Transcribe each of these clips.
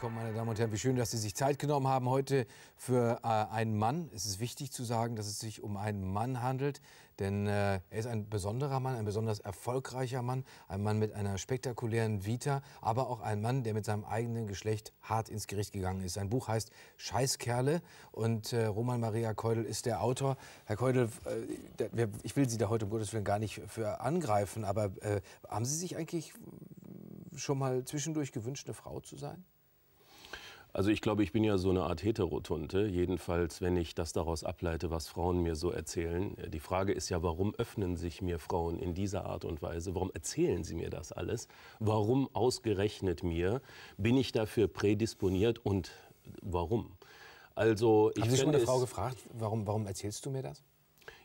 willkommen, meine Damen und Herren. Wie schön, dass Sie sich Zeit genommen haben heute für äh, einen Mann. Es ist wichtig zu sagen, dass es sich um einen Mann handelt, denn äh, er ist ein besonderer Mann, ein besonders erfolgreicher Mann, ein Mann mit einer spektakulären Vita, aber auch ein Mann, der mit seinem eigenen Geschlecht hart ins Gericht gegangen ist. Sein Buch heißt Scheißkerle und äh, Roman Maria Keudel ist der Autor. Herr Keudel, äh, ich will Sie da heute um Gottes Willen gar nicht für angreifen, aber äh, haben Sie sich eigentlich schon mal zwischendurch gewünscht, eine Frau zu sein? Also ich glaube, ich bin ja so eine Art Heterotunte, jedenfalls wenn ich das daraus ableite, was Frauen mir so erzählen. Äh, die Frage ist ja, warum öffnen sich mir Frauen in dieser Art und Weise? Warum erzählen sie mir das alles? Warum ausgerechnet mir? Bin ich dafür prädisponiert und warum? Also ich Haben schon eine Frau gefragt, warum, warum erzählst du mir das?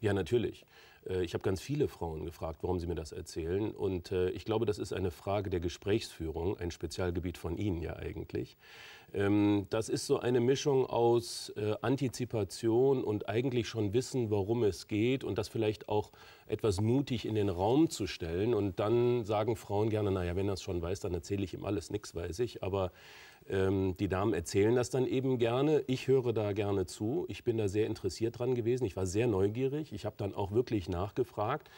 Ja, natürlich. Äh, ich habe ganz viele Frauen gefragt, warum sie mir das erzählen. Und äh, ich glaube, das ist eine Frage der Gesprächsführung, ein Spezialgebiet von Ihnen ja eigentlich. Ähm, das ist so eine Mischung aus äh, Antizipation und eigentlich schon wissen, worum es geht und das vielleicht auch etwas mutig in den Raum zu stellen. Und dann sagen Frauen gerne, naja, wenn er es schon weiß, dann erzähle ich ihm alles, nichts weiß ich. Aber ähm, die Damen erzählen das dann eben gerne. Ich höre da gerne zu. Ich bin da sehr interessiert dran gewesen. Ich war sehr neugierig. Ich habe dann auch wirklich nachgefragt.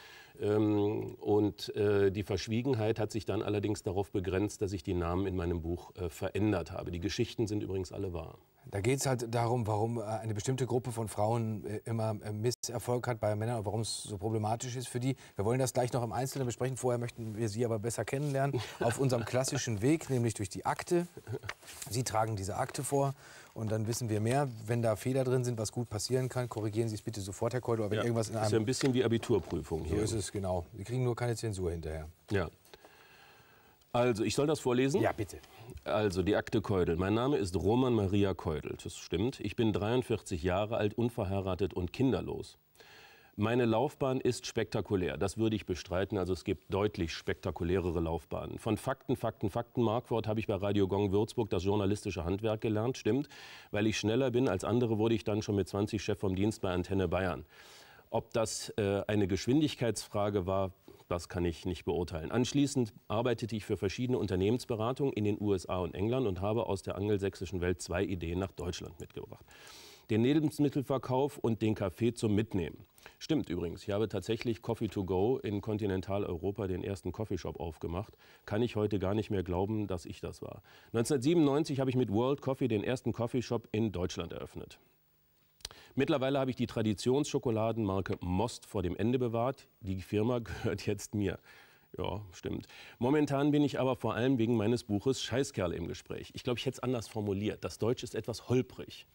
Ähm, und äh, die Verschwiegenheit hat sich dann allerdings darauf begrenzt, dass ich die Namen in meinem Buch äh, verändert habe. Die Geschichten sind übrigens alle wahr. Da geht es halt darum, warum äh, eine bestimmte Gruppe von Frauen immer Misserfolg hat bei Männern und warum es so problematisch ist für die. Wir wollen das gleich noch im Einzelnen besprechen. Vorher möchten wir Sie aber besser kennenlernen auf unserem klassischen Weg, nämlich durch die Akte. Sie tragen diese Akte vor und dann wissen wir mehr. Wenn da Fehler drin sind, was gut passieren kann, korrigieren Sie es bitte sofort, Herr Kordo. Wenn ja, irgendwas in einem ist ja ein bisschen wie Abiturprüfung hier. So ist es, genau. Wir kriegen nur keine Zensur hinterher. Ja. Also, ich soll das vorlesen? Ja, bitte. Also, die Akte Keudel. Mein Name ist Roman Maria Keudel. Das stimmt. Ich bin 43 Jahre alt, unverheiratet und kinderlos. Meine Laufbahn ist spektakulär. Das würde ich bestreiten. Also es gibt deutlich spektakulärere Laufbahnen. Von Fakten, Fakten, Fakten, Markwort habe ich bei Radio Gong Würzburg das journalistische Handwerk gelernt. Stimmt. Weil ich schneller bin als andere, wurde ich dann schon mit 20 Chef vom Dienst bei Antenne Bayern. Ob das äh, eine Geschwindigkeitsfrage war, das kann ich nicht beurteilen. Anschließend arbeitete ich für verschiedene Unternehmensberatungen in den USA und England und habe aus der angelsächsischen Welt zwei Ideen nach Deutschland mitgebracht den Lebensmittelverkauf und den Kaffee zum Mitnehmen. Stimmt übrigens, ich habe tatsächlich Coffee to Go in Kontinentaleuropa den ersten Coffeeshop aufgemacht. Kann ich heute gar nicht mehr glauben, dass ich das war. 1997 habe ich mit World Coffee den ersten Coffeeshop in Deutschland eröffnet. Mittlerweile habe ich die Traditionsschokoladenmarke Most vor dem Ende bewahrt. Die Firma gehört jetzt mir. Ja, stimmt. Momentan bin ich aber vor allem wegen meines Buches Scheißkerl im Gespräch. Ich glaube, ich hätte es anders formuliert. Das Deutsch ist etwas holprig.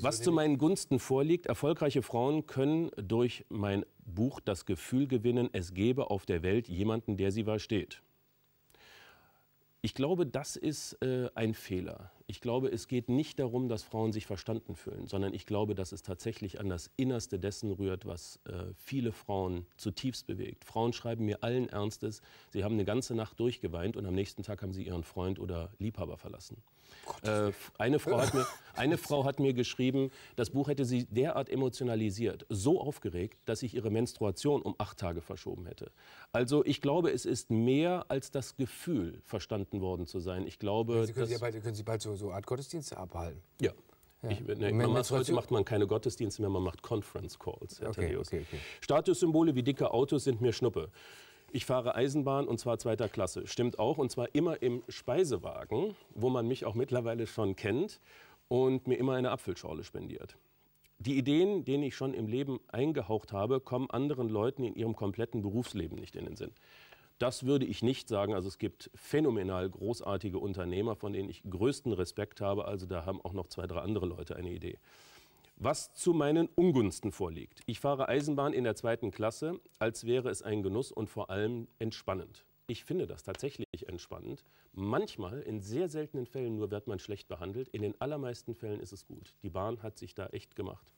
Was zu meinen Gunsten vorliegt, erfolgreiche Frauen können durch mein Buch das Gefühl gewinnen, es gäbe auf der Welt jemanden, der sie versteht. Ich glaube, das ist äh, ein Fehler. Ich glaube, es geht nicht darum, dass Frauen sich verstanden fühlen, sondern ich glaube, dass es tatsächlich an das Innerste dessen rührt, was äh, viele Frauen zutiefst bewegt. Frauen schreiben mir allen Ernstes, sie haben eine ganze Nacht durchgeweint und am nächsten Tag haben sie ihren Freund oder Liebhaber verlassen. Äh, eine, Frau hat mir, eine Frau hat mir geschrieben, das Buch hätte sie derart emotionalisiert, so aufgeregt, dass ich ihre Menstruation um acht Tage verschoben hätte. Also ich glaube, es ist mehr als das Gefühl, verstanden worden zu sein. Ich glaube, sie können, dass, sie bald, können Sie bald so, so Art Gottesdienste abhalten. Ja. Ja. Ich, ne, man macht, heute macht man keine Gottesdienste mehr, man macht Conference Calls, Herr okay, okay, okay. Statussymbole wie dicke Autos sind mir Schnuppe. Ich fahre Eisenbahn und zwar zweiter Klasse. Stimmt auch und zwar immer im Speisewagen, wo man mich auch mittlerweile schon kennt und mir immer eine Apfelschorle spendiert. Die Ideen, denen ich schon im Leben eingehaucht habe, kommen anderen Leuten in ihrem kompletten Berufsleben nicht in den Sinn. Das würde ich nicht sagen. Also es gibt phänomenal großartige Unternehmer, von denen ich größten Respekt habe. Also da haben auch noch zwei, drei andere Leute eine Idee was zu meinen Ungunsten vorliegt. Ich fahre Eisenbahn in der zweiten Klasse, als wäre es ein Genuss und vor allem entspannend. Ich finde das tatsächlich entspannend. Manchmal, in sehr seltenen Fällen nur, wird man schlecht behandelt. In den allermeisten Fällen ist es gut. Die Bahn hat sich da echt gemacht.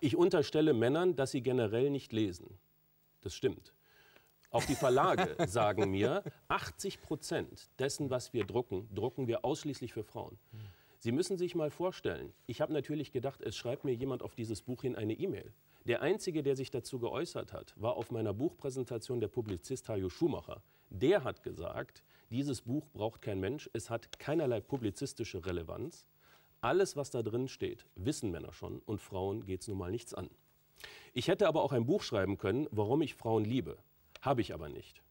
Ich unterstelle Männern, dass sie generell nicht lesen. Das stimmt. Auch die Verlage sagen mir, 80 Prozent dessen, was wir drucken, drucken wir ausschließlich für Frauen. Hm. Sie müssen sich mal vorstellen, ich habe natürlich gedacht, es schreibt mir jemand auf dieses Buch hin eine E-Mail. Der Einzige, der sich dazu geäußert hat, war auf meiner Buchpräsentation der Publizist Hajo Schumacher. Der hat gesagt, dieses Buch braucht kein Mensch, es hat keinerlei publizistische Relevanz. Alles, was da drin steht, wissen Männer schon und Frauen geht es nun mal nichts an. Ich hätte aber auch ein Buch schreiben können, warum ich Frauen liebe. Habe ich aber nicht.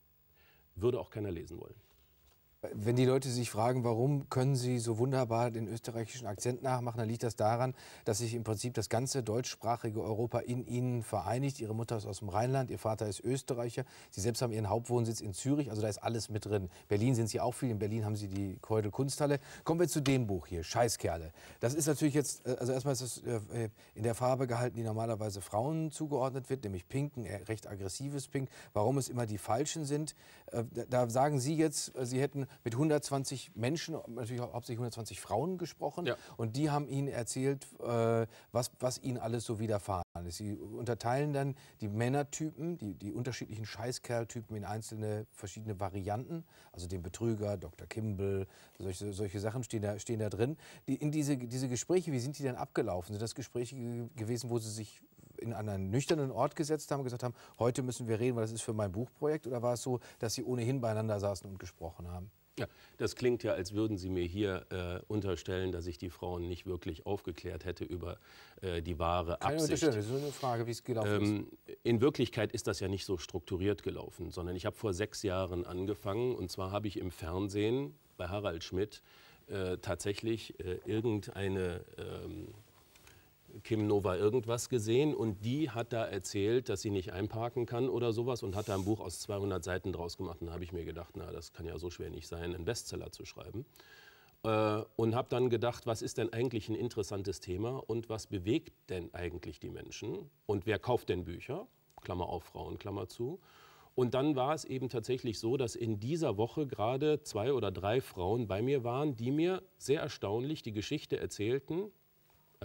Würde auch keiner lesen wollen. Wenn die Leute sich fragen, warum können sie so wunderbar den österreichischen Akzent nachmachen, dann liegt das daran, dass sich im Prinzip das ganze deutschsprachige Europa in ihnen vereinigt. Ihre Mutter ist aus dem Rheinland, ihr Vater ist Österreicher. Sie selbst haben ihren Hauptwohnsitz in Zürich, also da ist alles mit drin. Berlin sind sie auch viel, in Berlin haben sie die Keudel Kunsthalle. Kommen wir zu dem Buch hier, Scheißkerle. Das ist natürlich jetzt, äh, also erstmal ist es äh, äh, in der Farbe gehalten, die normalerweise Frauen zugeordnet wird, nämlich Pink, ein recht aggressives Pink. Warum es immer die Falschen sind, da sagen Sie jetzt, Sie hätten mit 120 Menschen, natürlich hauptsächlich 120 Frauen gesprochen. Ja. Und die haben ihnen erzählt, äh, was, was ihnen alles so widerfahren ist. Sie unterteilen dann die Männertypen, die, die unterschiedlichen Scheißkerltypen in einzelne verschiedene Varianten. Also den Betrüger, Dr. Kimball, solche, solche Sachen stehen da, stehen da drin. Die, in diese, diese Gespräche, wie sind die denn abgelaufen? Sind das Gespräche gewesen, wo sie sich in einen nüchternen Ort gesetzt haben und gesagt haben, heute müssen wir reden, weil das ist für mein Buchprojekt? Oder war es so, dass Sie ohnehin beieinander saßen und gesprochen haben? Ja, das klingt ja, als würden Sie mir hier äh, unterstellen, dass ich die Frauen nicht wirklich aufgeklärt hätte über äh, die wahre Keine Absicht. Keine das ist eine Frage, wie es gelaufen ähm, ist. In Wirklichkeit ist das ja nicht so strukturiert gelaufen, sondern ich habe vor sechs Jahren angefangen und zwar habe ich im Fernsehen bei Harald Schmidt äh, tatsächlich äh, irgendeine ähm, Kim Nova irgendwas gesehen und die hat da erzählt, dass sie nicht einparken kann oder sowas und hat da ein Buch aus 200 Seiten draus gemacht. Und da habe ich mir gedacht, na, das kann ja so schwer nicht sein, einen Bestseller zu schreiben. Äh, und habe dann gedacht, was ist denn eigentlich ein interessantes Thema und was bewegt denn eigentlich die Menschen und wer kauft denn Bücher? Klammer auf Frauen, Klammer zu. Und dann war es eben tatsächlich so, dass in dieser Woche gerade zwei oder drei Frauen bei mir waren, die mir sehr erstaunlich die Geschichte erzählten,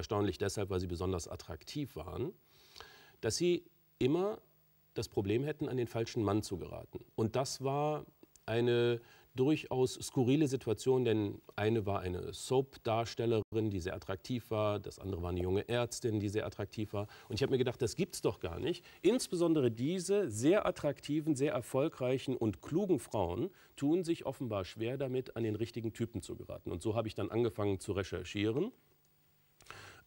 erstaunlich deshalb, weil sie besonders attraktiv waren, dass sie immer das Problem hätten, an den falschen Mann zu geraten. Und das war eine durchaus skurrile Situation, denn eine war eine Soap-Darstellerin, die sehr attraktiv war, das andere war eine junge Ärztin, die sehr attraktiv war. Und ich habe mir gedacht, das gibt es doch gar nicht. Insbesondere diese sehr attraktiven, sehr erfolgreichen und klugen Frauen tun sich offenbar schwer damit, an den richtigen Typen zu geraten. Und so habe ich dann angefangen zu recherchieren.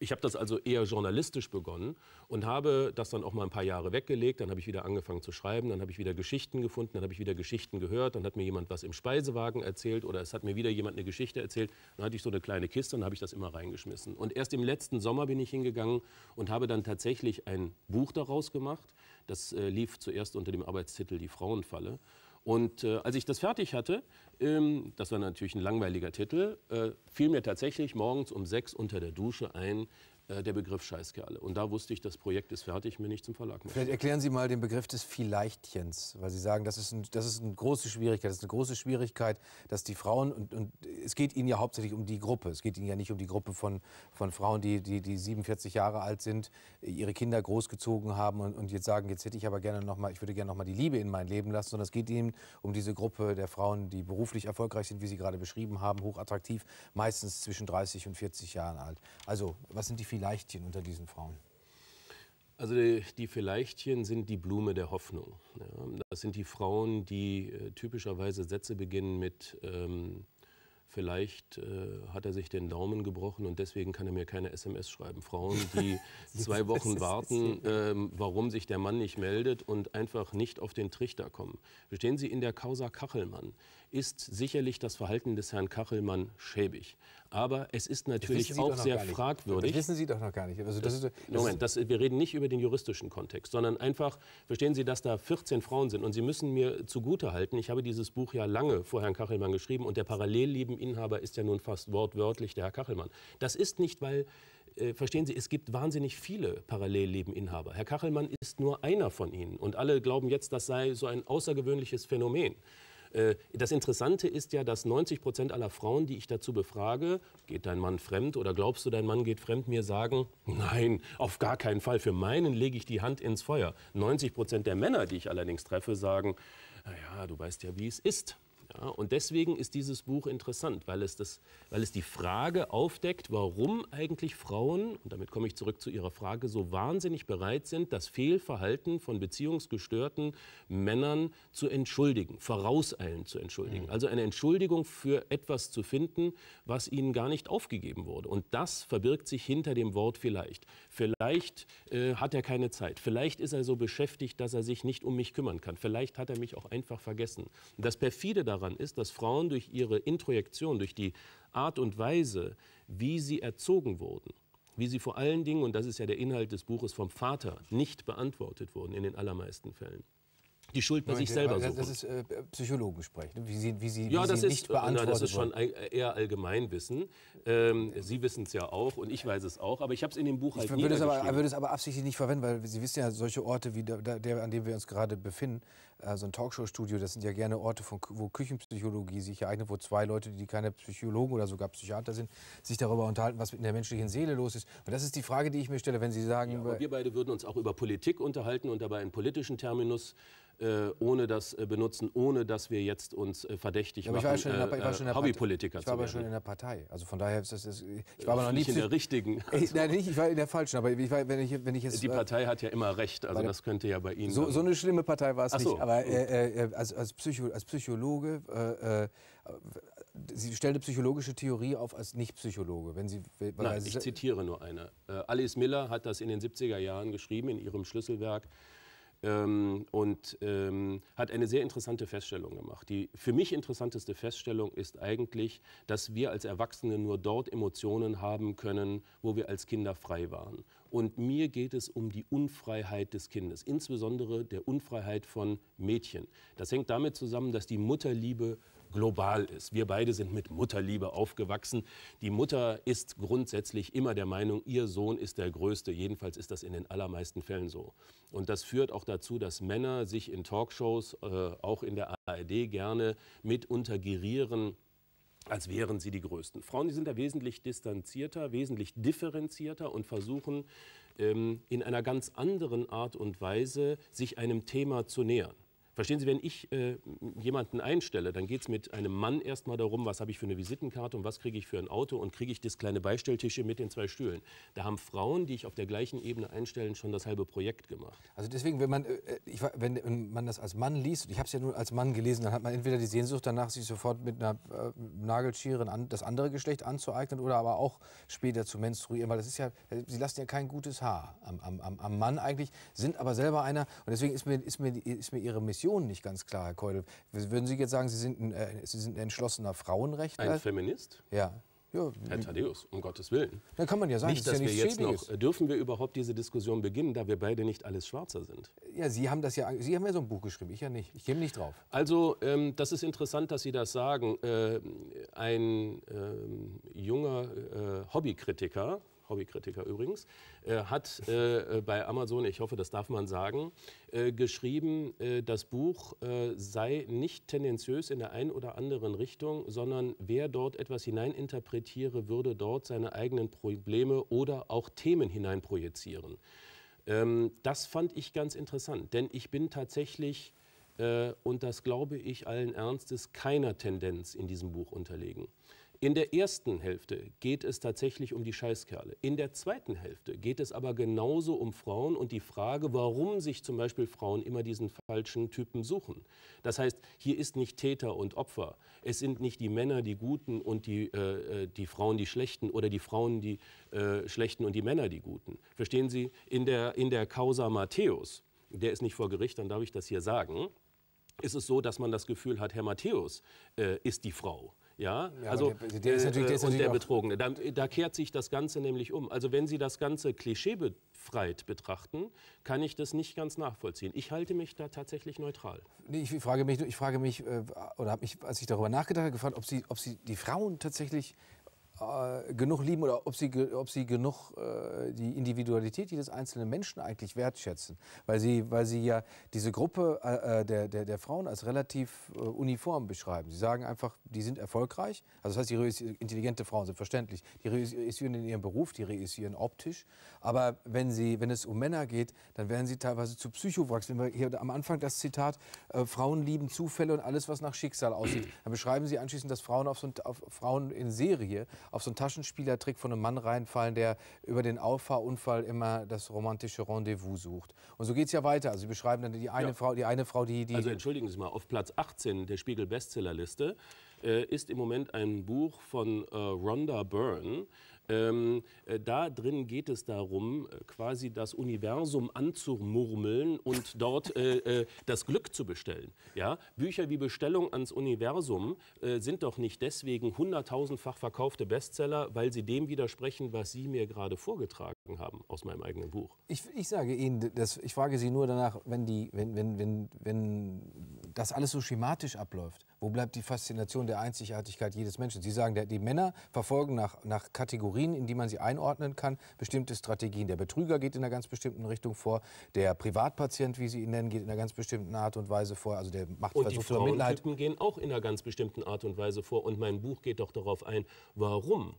Ich habe das also eher journalistisch begonnen und habe das dann auch mal ein paar Jahre weggelegt. Dann habe ich wieder angefangen zu schreiben, dann habe ich wieder Geschichten gefunden, dann habe ich wieder Geschichten gehört, dann hat mir jemand was im Speisewagen erzählt oder es hat mir wieder jemand eine Geschichte erzählt. Dann hatte ich so eine kleine Kiste und habe ich das immer reingeschmissen. Und erst im letzten Sommer bin ich hingegangen und habe dann tatsächlich ein Buch daraus gemacht. Das äh, lief zuerst unter dem Arbeitstitel Die Frauenfalle. Und äh, als ich das fertig hatte, ähm, das war natürlich ein langweiliger Titel, äh, fiel mir tatsächlich morgens um sechs unter der Dusche ein, äh, der Begriff Scheißkerle. Und da wusste ich, das Projekt ist fertig, mir nicht zum Verlag muss. Vielleicht erklären Sie mal den Begriff des Vielleichtchens, weil Sie sagen, das ist, ein, das ist eine große Schwierigkeit. Das ist eine große Schwierigkeit, dass die Frauen, und, und es geht Ihnen ja hauptsächlich um die Gruppe, es geht Ihnen ja nicht um die Gruppe von, von Frauen, die, die, die 47 Jahre alt sind, ihre Kinder großgezogen haben und, und jetzt sagen, jetzt hätte ich aber gerne nochmal, ich würde gerne nochmal die Liebe in mein Leben lassen, sondern es geht Ihnen um diese Gruppe der Frauen, die beruflich erfolgreich sind, wie Sie gerade beschrieben haben, hochattraktiv, meistens zwischen 30 und 40 Jahren alt. Also, was sind die Vielleichtchen unter diesen Frauen? Also die, die Vielleichtchen sind die Blume der Hoffnung. Ja, das sind die Frauen, die äh, typischerweise Sätze beginnen mit ähm, vielleicht äh, hat er sich den Daumen gebrochen und deswegen kann er mir keine SMS schreiben. Frauen, die zwei Wochen warten, ähm, warum sich der Mann nicht meldet und einfach nicht auf den Trichter kommen. Verstehen Sie, in der Causa Kachelmann ist sicherlich das Verhalten des Herrn Kachelmann schäbig. Aber es ist natürlich auch sehr fragwürdig. Das wissen Sie doch noch gar nicht. Also das ist, das Moment, das, wir reden nicht über den juristischen Kontext, sondern einfach, verstehen Sie, dass da 14 Frauen sind. Und Sie müssen mir zugutehalten, ich habe dieses Buch ja lange vor Herrn Kachelmann geschrieben und der Parallellebeninhaber ist ja nun fast wortwörtlich der Herr Kachelmann. Das ist nicht, weil äh, verstehen Sie, es gibt wahnsinnig viele Parallellebeninhaber. Herr Kachelmann ist nur einer von ihnen. Und alle glauben jetzt, das sei so ein außergewöhnliches Phänomen. Äh, das Interessante ist ja, dass 90 Prozent aller Frauen, die ich dazu befrage, geht dein Mann fremd oder glaubst du, dein Mann geht fremd, mir sagen, nein, auf gar keinen Fall, für meinen lege ich die Hand ins Feuer. 90 Prozent der Männer, die ich allerdings treffe, sagen, naja, du weißt ja, wie es ist. Ja, und deswegen ist dieses Buch interessant, weil es, das, weil es die Frage aufdeckt, warum eigentlich Frauen, und damit komme ich zurück zu Ihrer Frage, so wahnsinnig bereit sind, das Fehlverhalten von beziehungsgestörten Männern zu entschuldigen, vorauseilend zu entschuldigen. Mhm. Also eine Entschuldigung für etwas zu finden, was ihnen gar nicht aufgegeben wurde. Und das verbirgt sich hinter dem Wort vielleicht. Vielleicht äh, hat er keine Zeit. Vielleicht ist er so beschäftigt, dass er sich nicht um mich kümmern kann. Vielleicht hat er mich auch einfach vergessen. Und das perfide daran, daran ist, dass Frauen durch ihre Introjektion, durch die Art und Weise, wie sie erzogen wurden, wie sie vor allen Dingen, und das ist ja der Inhalt des Buches vom Vater, nicht beantwortet wurden in den allermeisten Fällen, die Schuld bei sich selber suchen. Das ist äh, sprechen, wie Sie, wie Sie, ja, wie das Sie ist, nicht beantworten. Ja, Das ist schon äh, eher Allgemeinwissen. Ähm, Sie wissen es ja auch und ich weiß es auch, aber ich habe es in dem Buch halt ich würde es, aber, würde es aber absichtlich nicht verwenden, weil Sie wissen ja, solche Orte, wie der, der an dem wir uns gerade befinden, äh, so ein Talkshow-Studio, das sind ja gerne Orte, von, wo Küchenpsychologie sich ereignet, wo zwei Leute, die keine Psychologen oder sogar Psychiater sind, sich darüber unterhalten, was in der menschlichen Seele los ist. Und das ist die Frage, die ich mir stelle, wenn Sie sagen... Ja, wir beide würden uns auch über Politik unterhalten und dabei einen politischen Terminus äh, ohne das äh, benutzen, ohne dass wir jetzt uns äh, verdächtig ja, machen, ich war machen, schon in der, äh, Hobbypolitiker Ich war aber schon in der Partei. Also von daher ist das, das ich war aber noch nicht in der richtigen. Ich, nein, nicht, ich war in der falschen, aber ich war, wenn ich wenn ich jetzt Die Partei hat ja immer recht, also das könnte ja bei Ihnen So, so also eine schlimme Partei war es so. nicht, aber äh, als, als, Psycho, als Psychologe äh, Sie stellen eine psychologische Theorie auf als Nicht-Psychologe. Wenn Sie, Nein, ich zitiere nur eine. Alice Miller hat das in den 70er Jahren geschrieben in ihrem Schlüsselwerk ähm, und ähm, hat eine sehr interessante Feststellung gemacht. Die für mich interessanteste Feststellung ist eigentlich, dass wir als Erwachsene nur dort Emotionen haben können, wo wir als Kinder frei waren. Und mir geht es um die Unfreiheit des Kindes, insbesondere der Unfreiheit von Mädchen. Das hängt damit zusammen, dass die Mutterliebe global ist. Wir beide sind mit Mutterliebe aufgewachsen. Die Mutter ist grundsätzlich immer der Meinung, ihr Sohn ist der Größte. Jedenfalls ist das in den allermeisten Fällen so. Und das führt auch dazu, dass Männer sich in Talkshows, äh, auch in der ARD, gerne mit gerieren als wären sie die Größten. Frauen die sind da wesentlich distanzierter, wesentlich differenzierter und versuchen ähm, in einer ganz anderen Art und Weise sich einem Thema zu nähern. Verstehen Sie, wenn ich äh, jemanden einstelle, dann geht es mit einem Mann erstmal darum, was habe ich für eine Visitenkarte und was kriege ich für ein Auto und kriege ich das kleine Beistelltische mit den zwei Stühlen. Da haben Frauen, die ich auf der gleichen Ebene einstellen, schon das halbe Projekt gemacht. Also deswegen, wenn man, äh, ich, wenn man das als Mann liest, und ich habe es ja nur als Mann gelesen, dann hat man entweder die Sehnsucht danach, sich sofort mit einer äh, Nagelschere an, das andere Geschlecht anzueignen oder aber auch später zu menstruieren, weil das ist ja, sie lassen ja kein gutes Haar am, am, am Mann eigentlich, sind aber selber einer und deswegen ist mir, ist mir, ist mir ihre Mission Position nicht ganz klar, Herr Keudel. Würden Sie jetzt sagen, Sie sind ein, äh, Sie sind ein entschlossener Frauenrechtler? Ein Feminist? Ja. Ja, Herr Thaddeus, um Gottes Willen. Da kann man ja sagen, nicht, dass ja wir jetzt noch, dürfen wir überhaupt diese Diskussion beginnen, da wir beide nicht alles Schwarzer sind. Ja, Sie haben das ja, Sie haben ja so ein Buch geschrieben, ich ja nicht. Ich gehe nicht drauf. Also, ähm, das ist interessant, dass Sie das sagen. Äh, ein äh, junger äh, Hobbykritiker Hobbykritiker übrigens, äh, hat äh, äh, bei Amazon, ich hoffe, das darf man sagen, geschrieben, das Buch sei nicht tendenziös in der einen oder anderen Richtung, sondern wer dort etwas hineininterpretiere, würde dort seine eigenen Probleme oder auch Themen hineinprojizieren. Ähm, das fand ich ganz interessant, denn ich bin tatsächlich und das glaube ich allen Ernstes, keiner Tendenz in diesem Buch unterlegen. In der ersten Hälfte geht es tatsächlich um die Scheißkerle. In der zweiten Hälfte geht es aber genauso um Frauen und die Frage, warum sich zum Beispiel Frauen immer diesen falschen Typen suchen. Das heißt, hier ist nicht Täter und Opfer. Es sind nicht die Männer die Guten und die, äh, äh die Frauen die Schlechten oder die Frauen die äh, Schlechten und die Männer die Guten. Verstehen Sie? In der, in der Causa Matthäus, der ist nicht vor Gericht, dann darf ich das hier sagen, ist es so, dass man das Gefühl hat, Herr Matthäus äh, ist die Frau. Ja, also der, ist äh, natürlich, der der Betrogene. Da, da, kehrt sich das Ganze nämlich um. Also wenn Sie das Ganze klischeebefreit betrachten, kann ich das nicht ganz nachvollziehen. Ich halte mich da tatsächlich neutral. Nee, ich frage mich, ich frage mich äh, oder habe mich, als ich darüber nachgedacht habe, gefragt, ob Sie, ob Sie die Frauen tatsächlich äh, genug lieben oder ob sie, ob sie genug äh, die Individualität jedes einzelnen Menschen eigentlich wertschätzen. Weil sie, weil sie ja diese Gruppe äh, äh der, der, der Frauen als relativ äh, uniform beschreiben. Sie sagen einfach, die sind erfolgreich. Also das heißt, die intelligente Frauen sind verständlich. Die reüssieren in ihrem Beruf, die reüssieren optisch. Aber wenn, sie, wenn es um Männer geht, dann werden sie teilweise zu Psychowracks. Wenn wir hier am Anfang das Zitat, Frauen lieben Zufälle und alles, was nach Schicksal aussieht, dann beschreiben sie anschließend, dass Frauen auf, so, auf Frauen in Serie auf so einen Taschenspielertrick von einem Mann reinfallen, der über den Auffahrunfall immer das romantische Rendezvous sucht. Und so geht es ja weiter. Also Sie beschreiben dann die eine ja. Frau, die eine Frau, die, die... Also entschuldigen Sie mal, auf Platz 18 der Spiegel-Bestsellerliste äh, ist im Moment ein Buch von äh, Rhonda Byrne, ähm, äh, da drin geht es darum, äh, quasi das Universum anzumurmeln und dort äh, äh, das Glück zu bestellen. Ja? Bücher wie Bestellung ans Universum äh, sind doch nicht deswegen hunderttausendfach verkaufte Bestseller, weil sie dem widersprechen, was Sie mir gerade vorgetragen haben haben aus meinem eigenen Buch. Ich, ich sage Ihnen, das, ich frage Sie nur danach, wenn, die, wenn, wenn, wenn, wenn das alles so schematisch abläuft, wo bleibt die Faszination der Einzigartigkeit jedes Menschen? Sie sagen, der, die Männer verfolgen nach, nach Kategorien, in die man sie einordnen kann, bestimmte Strategien. Der Betrüger geht in einer ganz bestimmten Richtung vor, der Privatpatient, wie Sie ihn nennen, geht in einer ganz bestimmten Art und Weise vor, also der macht und Versuch die Frauentypen gehen auch in einer ganz bestimmten Art und Weise vor und mein Buch geht doch darauf ein, warum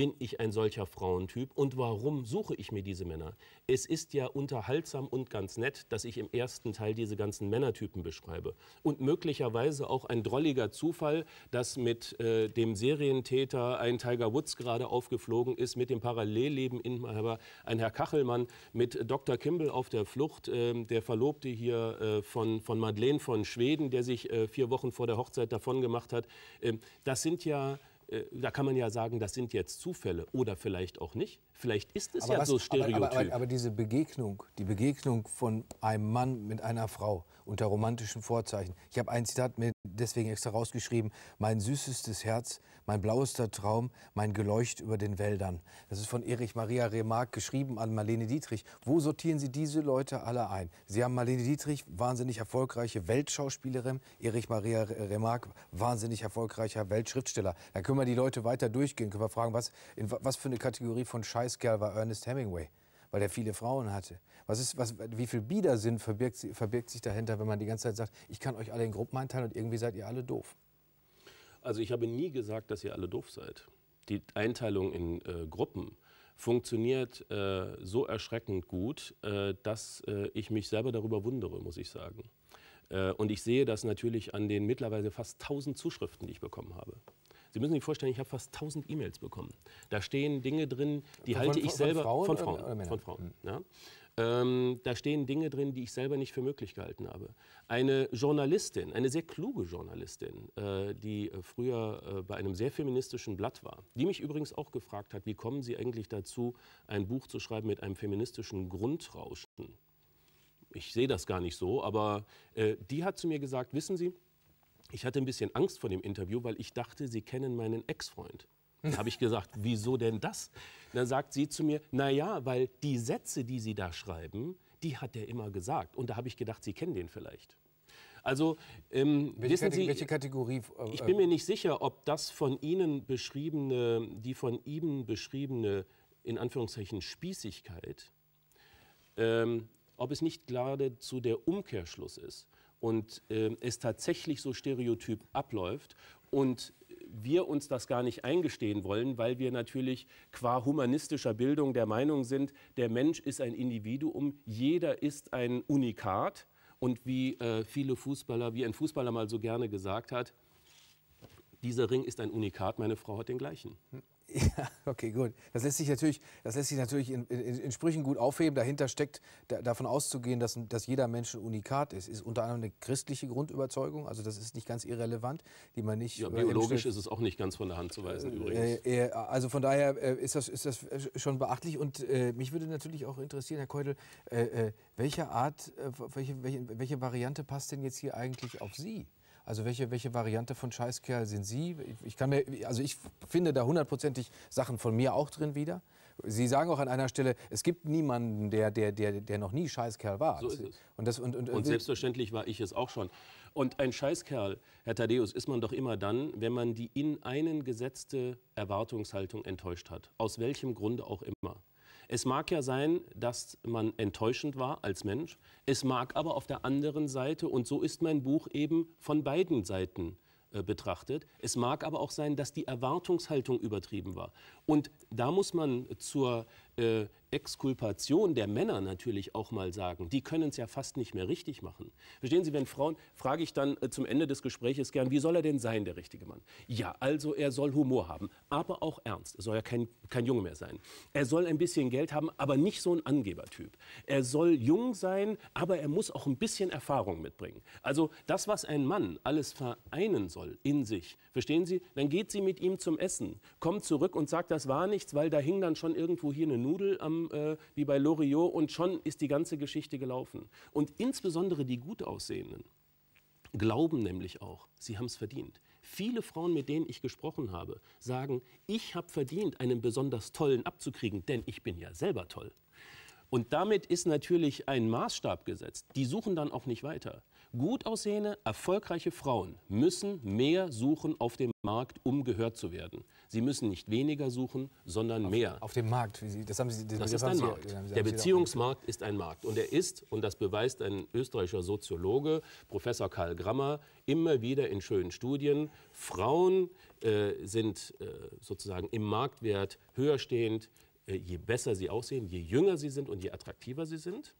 bin ich ein solcher Frauentyp und warum suche ich mir diese Männer? Es ist ja unterhaltsam und ganz nett, dass ich im ersten Teil diese ganzen Männertypen beschreibe. Und möglicherweise auch ein drolliger Zufall, dass mit äh, dem Serientäter ein Tiger Woods gerade aufgeflogen ist, mit dem Parallellebeninhaber ein Herr Kachelmann, mit Dr. Kimball auf der Flucht, äh, der Verlobte hier äh, von, von Madeleine von Schweden, der sich äh, vier Wochen vor der Hochzeit davon gemacht hat. Ähm, das sind ja äh, da kann man ja sagen, das sind jetzt Zufälle oder vielleicht auch nicht. Vielleicht ist es aber ja was, so stereotyp. Aber, aber, aber, diese Begegnung, die Begegnung von einem Mann mit einer Frau unter romantischen Vorzeichen. Ich habe ein Zitat mir deswegen extra rausgeschrieben. Mein süßestes Herz, mein blauester Traum, mein Geleucht über den Wäldern. Das ist von Erich Maria Remarque geschrieben an Marlene Dietrich. Wo sortieren Sie diese Leute alle ein? Sie haben Marlene Dietrich, wahnsinnig erfolgreiche Weltschauspielerin. Erich Maria Remarque, wahnsinnig erfolgreicher Weltschriftsteller. Da können wir die Leute weiter durchgehen, können wir fragen, was, in was für eine Kategorie von Scheiß Scheißkerl war Ernest Hemingway, weil er viele Frauen hatte. Was ist, was, wie viel Biedersinn verbirgt, verbirgt sich dahinter, wenn man die ganze Zeit sagt, ich kann euch alle in Gruppen einteilen und irgendwie seid ihr alle doof? Also ich habe nie gesagt, dass ihr alle doof seid. Die Einteilung in äh, Gruppen funktioniert äh, so erschreckend gut, äh, dass äh, ich mich selber darüber wundere, muss ich sagen. Äh, und ich sehe das natürlich an den mittlerweile fast 1000 Zuschriften, die ich bekommen habe. Sie müssen sich vorstellen, ich habe fast 1000 E-Mails bekommen. Da stehen Dinge drin, die von, halte ich von, selber von Frauen. Von Frauen, oder, oder von Frauen ja. ähm, da stehen Dinge drin, die ich selber nicht für möglich gehalten habe. Eine Journalistin, eine sehr kluge Journalistin, äh, die äh, früher äh, bei einem sehr feministischen Blatt war, die mich übrigens auch gefragt hat, wie kommen Sie eigentlich dazu, ein Buch zu schreiben mit einem feministischen Grundrauschen? Ich sehe das gar nicht so, aber äh, die hat zu mir gesagt, wissen Sie, ich hatte ein bisschen Angst vor dem Interview, weil ich dachte, Sie kennen meinen Ex-Freund. Da habe ich gesagt, wieso denn das? dann sagt sie zu mir, na ja, weil die Sätze, die Sie da schreiben, die hat er immer gesagt. Und da habe ich gedacht, Sie kennen den vielleicht. Also, ähm, welche, wissen Sie, welche Kategorie? Äh, ich bin mir äh, nicht sicher, ob das von Ihnen beschriebene, die von Ihnen beschriebene, in Anführungszeichen, Spießigkeit, ähm, ob es nicht gerade zu der Umkehrschluss ist und äh, es tatsächlich so stereotyp abläuft und wir uns das gar nicht eingestehen wollen, weil wir natürlich qua humanistischer Bildung der Meinung sind, der Mensch ist ein Individuum, jeder ist ein Unikat. Und wie äh, viele Fußballer, wie ein Fußballer mal so gerne gesagt hat, dieser Ring ist ein Unikat, meine Frau hat den gleichen. Hm. Ja, okay, gut. Das lässt sich natürlich, das lässt sich natürlich in, in, in Sprüchen gut aufheben. Dahinter steckt da, davon auszugehen, dass, dass jeder Mensch ein Unikat ist. Ist unter anderem eine christliche Grundüberzeugung, also das ist nicht ganz irrelevant, die man nicht. Ja, biologisch ist es auch nicht ganz von der Hand zu weisen äh, übrigens. Äh, also von daher äh, ist, das, ist das äh, schon beachtlich. Und äh, mich würde natürlich auch interessieren, Herr Keutel, welche Art, welche, welche, welche Variante passt denn jetzt hier eigentlich auf Sie? Also welche, welche Variante von Scheißkerl sind Sie? Ich kann mir, also ich finde da hundertprozentig Sachen von mir auch drin wieder. Sie sagen auch an einer Stelle, es gibt niemanden, der, der, der, der noch nie Scheißkerl war. So ist es. Und, das, und, und, und äh, selbstverständlich war ich es auch schon. Und ein Scheißkerl, Herr Thaddeus, ist man doch immer dann, wenn man die in einen gesetzte Erwartungshaltung enttäuscht hat. Aus welchem Grunde auch immer. Es mag ja sein, dass man enttäuschend war als Mensch. Es mag aber auf der anderen Seite, und so ist mein Buch eben von beiden Seiten äh, betrachtet. Es mag aber auch sein, dass die Erwartungshaltung übertrieben war. Und da muss man zur äh, Exkulpation der Männer natürlich auch mal sagen. Die können es ja fast nicht mehr richtig machen. Verstehen Sie, wenn Frauen, frage ich dann äh, zum Ende des Gespräches gern, wie soll er denn sein, der richtige Mann? Ja, also er soll Humor haben, aber auch ernst. Er soll ja kein, kein Junge mehr sein. Er soll ein bisschen Geld haben, aber nicht so ein Angebertyp. Er soll jung sein, aber er muss auch ein bisschen Erfahrung mitbringen. Also das, was ein Mann alles vereinen soll in sich, verstehen Sie, dann geht sie mit ihm zum Essen, kommt zurück und sagt, das war nichts, weil da hing dann schon irgendwo hier eine Nummer Nudel am, äh, wie bei Loriot und schon ist die ganze Geschichte gelaufen. Und insbesondere die Gutaussehenden glauben nämlich auch, sie haben es verdient. Viele Frauen, mit denen ich gesprochen habe, sagen, ich habe verdient, einen besonders tollen abzukriegen, denn ich bin ja selber toll. Und damit ist natürlich ein Maßstab gesetzt. Die suchen dann auch nicht weiter. Gut aussehende, erfolgreiche Frauen müssen mehr suchen auf dem Markt, um gehört zu werden. Sie müssen nicht weniger suchen, sondern auf, mehr. Auf dem Markt, Sie, das haben Sie den Das, das ist ein Sie, Markt. Haben, der Beziehungsmarkt ist ein Markt. Und er ist, und das beweist ein österreichischer Soziologe, Professor Karl Grammer, immer wieder in schönen Studien, Frauen äh, sind äh, sozusagen im Marktwert höher stehend, äh, je besser sie aussehen, je jünger sie sind und je attraktiver sie sind.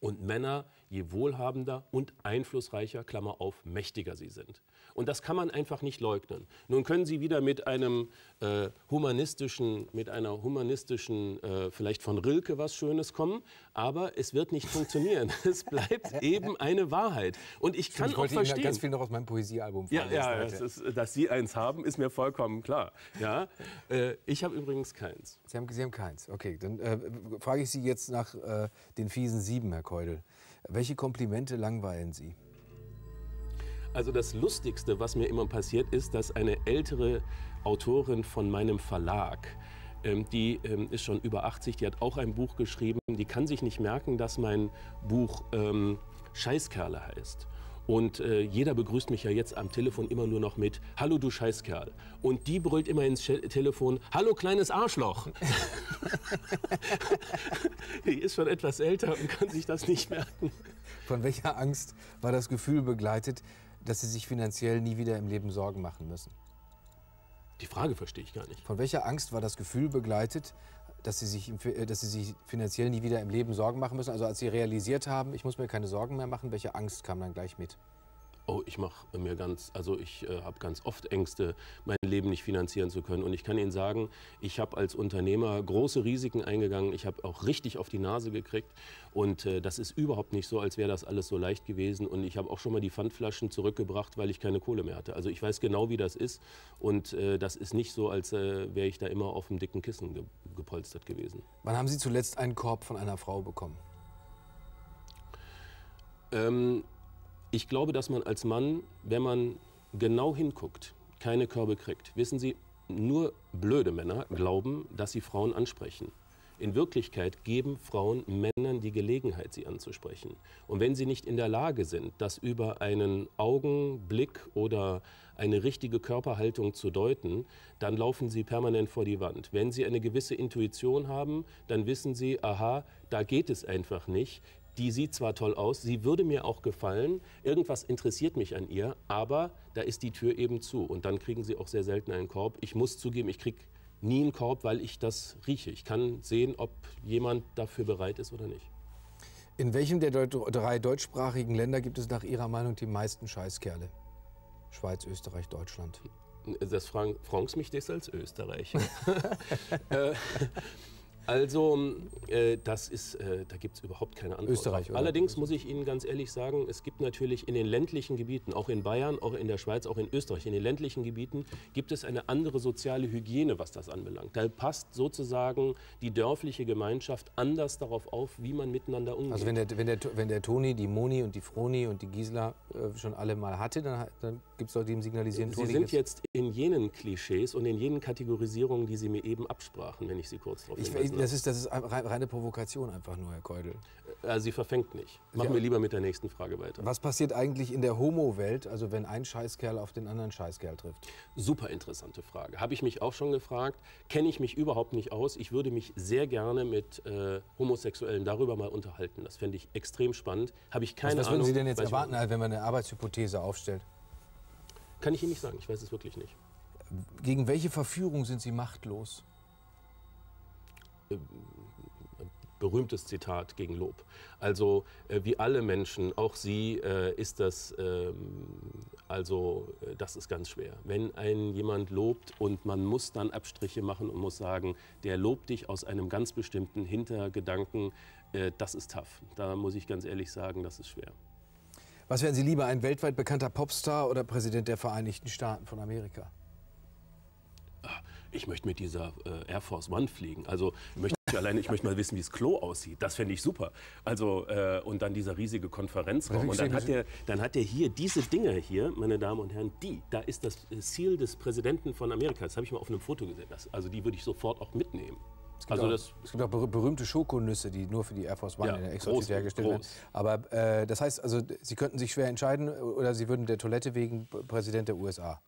Und Männer, je wohlhabender und einflussreicher, Klammer auf, mächtiger sie sind. Und das kann man einfach nicht leugnen. Nun können Sie wieder mit einem äh, humanistischen, mit einer humanistischen, äh, vielleicht von Rilke was Schönes kommen, aber es wird nicht funktionieren. Es bleibt eben eine Wahrheit. Und ich kann ich wollte auch verstehen. Ihnen ganz viel noch aus meinem Poesiealbum vorlesen. Ja, ja das ist, dass Sie eins haben, ist mir vollkommen klar. Ja, äh, ich habe übrigens keins. Sie haben, Sie haben keins. Okay, dann äh, frage ich Sie jetzt nach äh, den fiesen Sieben, Herr Keudel. Welche Komplimente langweilen Sie? Also das Lustigste, was mir immer passiert, ist, dass eine ältere Autorin von meinem Verlag, ähm, die ähm, ist schon über 80, die hat auch ein Buch geschrieben, die kann sich nicht merken, dass mein Buch ähm, Scheißkerle heißt. Und äh, jeder begrüßt mich ja jetzt am Telefon immer nur noch mit Hallo, du Scheißkerl. Und die brüllt immer ins Schell Telefon Hallo, kleines Arschloch. die ist schon etwas älter und kann sich das nicht merken. Von welcher Angst war das Gefühl begleitet, dass sie sich finanziell nie wieder im Leben Sorgen machen müssen? Die Frage verstehe ich gar nicht. Von welcher Angst war das Gefühl begleitet, dass sie, sich, äh, dass sie sich finanziell nie wieder im Leben Sorgen machen müssen? Also als sie realisiert haben, ich muss mir keine Sorgen mehr machen, welche Angst kam dann gleich mit? oh, ich mache mir ganz, also ich äh, habe ganz oft Ängste, mein Leben nicht finanzieren zu können. Und ich kann Ihnen sagen, ich habe als Unternehmer große Risiken eingegangen. Ich habe auch richtig auf die Nase gekriegt. Und äh, das ist überhaupt nicht so, als wäre das alles so leicht gewesen. Und ich habe auch schon mal die Pfandflaschen zurückgebracht, weil ich keine Kohle mehr hatte. Also ich weiß genau, wie das ist. Und äh, das ist nicht so, als äh, wäre ich da immer auf dem dicken Kissen ge gepolstert gewesen. Wann haben Sie zuletzt einen Korb von einer Frau bekommen? Ähm, ich glaube, dass man als Mann, wenn man genau hinguckt, keine Körbe kriegt. Wissen Sie, nur blöde Männer glauben, dass sie Frauen ansprechen. In Wirklichkeit geben Frauen Männern die Gelegenheit, sie anzusprechen. Und wenn sie nicht in der Lage sind, das über einen Augenblick oder eine richtige Körperhaltung zu deuten, dann laufen sie permanent vor die Wand. Wenn sie eine gewisse Intuition haben, dann wissen sie, aha, da geht es einfach nicht die sieht zwar toll aus, sie würde mir auch gefallen, irgendwas interessiert mich an ihr, aber da ist die Tür eben zu. Und dann kriegen sie auch sehr selten einen Korb. Ich muss zugeben, ich kriege nie einen Korb, weil ich das rieche. Ich kann sehen, ob jemand dafür bereit ist oder nicht. In welchem der drei deutschsprachigen Länder gibt es nach Ihrer Meinung die meisten Scheißkerle? Schweiz, Österreich, Deutschland. Das fragen Franks mich das als Österreich. Äh, also, äh, das ist, äh, da gibt es überhaupt keine Antwort. Österreich, oder? Allerdings muss ich Ihnen ganz ehrlich sagen, es gibt natürlich in den ländlichen Gebieten, auch in Bayern, auch in der Schweiz, auch in Österreich, in den ländlichen Gebieten gibt es eine andere soziale Hygiene, was das anbelangt. Da passt sozusagen die dörfliche Gemeinschaft anders darauf auf, wie man miteinander umgeht. Also wenn der, wenn der, wenn der Toni, die Moni und die Froni und die Gisela äh, schon alle mal hatte, dann, dann gibt es Leute, die ihm signalisieren, Sie Toni sind jetzt in jenen Klischees und in jenen Kategorisierungen, die Sie mir eben absprachen, wenn ich Sie kurz darauf hinweisen Ne? Das, ist, das ist reine Provokation einfach nur, Herr Keudel. Äh, äh sie verfängt nicht. Machen wir lieber mit der nächsten Frage weiter. Was passiert eigentlich in der Homo-Welt, also wenn ein Scheißkerl auf den anderen Scheißkerl trifft? Super interessante Frage. Habe ich mich auch schon gefragt. Kenne ich mich überhaupt nicht aus. Ich würde mich sehr gerne mit äh, Homosexuellen darüber mal unterhalten. Das fände ich extrem spannend. Habe ich keine Ahnung. Was würden Sie denn jetzt erwarten, halt, wenn man eine Arbeitshypothese aufstellt? Kann ich Ihnen nicht sagen. Ich weiß es wirklich nicht. Gegen welche Verführung sind Sie machtlos? berühmtes Zitat gegen Lob. Also äh, wie alle Menschen, auch sie, äh, ist das, ähm, also äh, das ist ganz schwer. Wenn einen jemand lobt und man muss dann Abstriche machen und muss sagen, der lobt dich aus einem ganz bestimmten Hintergedanken, äh, das ist tough. Da muss ich ganz ehrlich sagen, das ist schwer. Was wären Sie lieber, ein weltweit bekannter Popstar oder Präsident der Vereinigten Staaten von Amerika? ich möchte mit dieser äh, Air Force One fliegen. Also ich möchte alleine, ich möchte mal wissen, wie das Klo aussieht. Das fände ich super. Also äh, und dann dieser riesige Konferenzraum. Und dann hat er, dann hat er hier diese Dinger hier, meine Damen und Herren, die, da ist das äh, Ziel des Präsidenten von Amerika. Das habe ich mal auf einem Foto gesehen. Das, also die würde ich sofort auch mitnehmen. Es gibt, also auch, es gibt, auch, berühmte Schokonüsse, die nur für die Air Force One ja, in der Exotik hergestellt werden. Aber äh, das heißt, also, Sie könnten sich schwer entscheiden oder Sie würden der Toilette wegen Präsident der USA.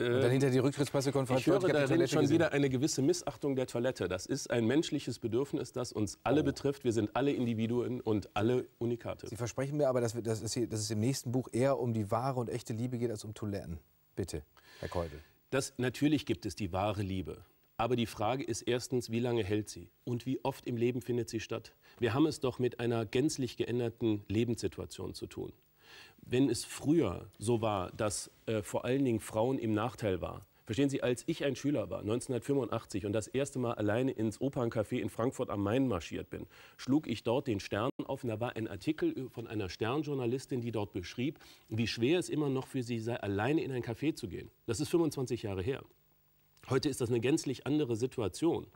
Und dann äh, hinter die Rücktrittspressekonferenz. Ich höre darin schon wieder eine gewisse Missachtung der Toilette. Das ist ein menschliches Bedürfnis, das uns alle oh. betrifft. Wir sind alle Individuen und alle Unikate. Sie versprechen mir aber, dass, wir, dass, es hier, dass es im nächsten Buch eher um die wahre und echte Liebe geht als um Toiletten. Bitte, Herr Keudel. Das, natürlich gibt es die wahre Liebe. Aber die Frage ist erstens, wie lange hält sie und wie oft im Leben findet sie statt? Wir haben es doch mit einer gänzlich geänderten Lebenssituation zu tun wenn es früher so war, dass äh, vor allen Dingen Frauen im Nachteil waren, Verstehen Sie, als ich ein Schüler war, 1985, und das erste Mal alleine ins Operncafé in Frankfurt am Main marschiert bin, schlug ich dort den Stern auf und da war ein Artikel von einer Sternjournalistin, die dort beschrieb, wie schwer es immer noch für sie sei, alleine in ein Café zu gehen. Das ist 25 Jahre her. Heute ist das eine gänzlich andere Situation.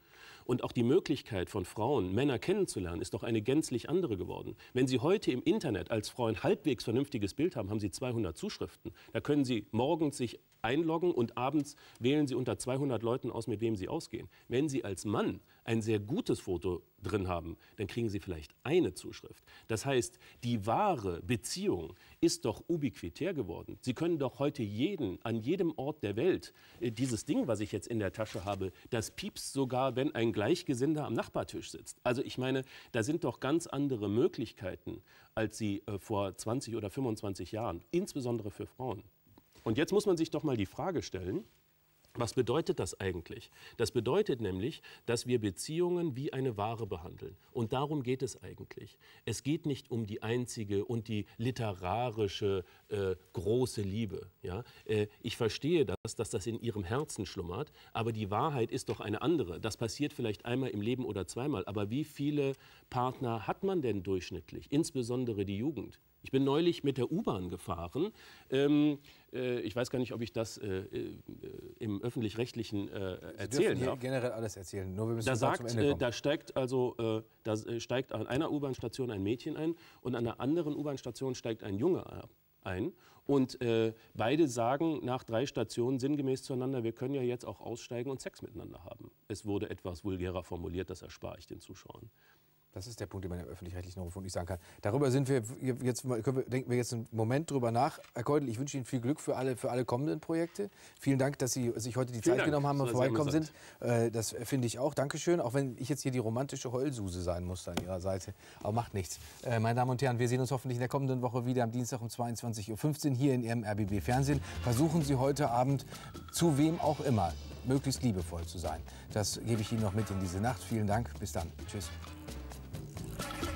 Und auch die Möglichkeit von Frauen, Männer kennenzulernen, ist doch eine gänzlich andere geworden. Wenn Sie heute im Internet als Frau ein halbwegs vernünftiges Bild haben, haben Sie 200 Zuschriften. Da können Sie morgens sich einloggen und abends wählen Sie unter 200 Leuten aus, mit wem Sie ausgehen. Wenn Sie als Mann ein sehr gutes Foto drin haben, dann kriegen Sie vielleicht eine Zuschrift. Das heißt, die wahre Beziehung ist doch ubiquitär geworden. Sie können doch heute jeden, an jedem Ort der Welt, äh, dieses Ding, was ich jetzt in der Tasche habe, das piepst sogar, wenn ein Gleichgesinnter am Nachbartisch sitzt. Also ich meine, da sind doch ganz andere Möglichkeiten, als sie äh, vor 20 oder 25 Jahren, insbesondere für Frauen, und jetzt muss man sich doch mal die Frage stellen, was bedeutet das eigentlich? Das bedeutet nämlich, dass wir Beziehungen wie eine Ware behandeln. Und darum geht es eigentlich. Es geht nicht um die einzige und die literarische äh, große Liebe. Ja? Äh, ich verstehe das, dass das in ihrem Herzen schlummert, aber die Wahrheit ist doch eine andere. Das passiert vielleicht einmal im Leben oder zweimal. Aber wie viele Partner hat man denn durchschnittlich? Insbesondere die Jugend. Ich bin neulich mit der U-Bahn gefahren. Ähm, äh, ich weiß gar nicht, ob ich das äh, äh, im öffentlich-rechtlichen äh, erzählen darf. generell alles erzählen. Nur wir müssen da sagt, zum Ende äh, kommen. da steigt also äh, da steigt an einer U-Bahn-Station ein Mädchen ein und an der anderen U-Bahn-Station steigt ein Junge ab ein. Und äh, beide sagen nach drei Stationen sinngemäß zueinander, wir können ja jetzt auch aussteigen und Sex miteinander haben. Es wurde etwas vulgärer formuliert, das erspare ich den Zuschauern. Das ist der Punkt, den man im öffentlich-rechtlichen Rundfunk nicht sagen kann. Darüber sind wir jetzt, können wir, denken wir jetzt einen Moment drüber nach. Herr Keudel, ich wünsche Ihnen viel Glück für alle, für alle kommenden Projekte. Vielen Dank, dass Sie sich heute die Vielen Zeit Dank, genommen haben und vorbeigekommen sind. Äh, das finde ich auch. Dankeschön, auch wenn ich jetzt hier die romantische Heulsuse sein musste an Ihrer Seite. Aber macht nichts. Äh, meine Damen und Herren, wir sehen uns hoffentlich in der kommenden Woche wieder am Dienstag um 22.15 Uhr hier in Ihrem RBB Fernsehen. Versuchen Sie heute Abend, zu wem auch immer, möglichst liebevoll zu sein. Das gebe ich Ihnen noch mit in diese Nacht. Vielen Dank. Bis dann. Tschüss. Thank you.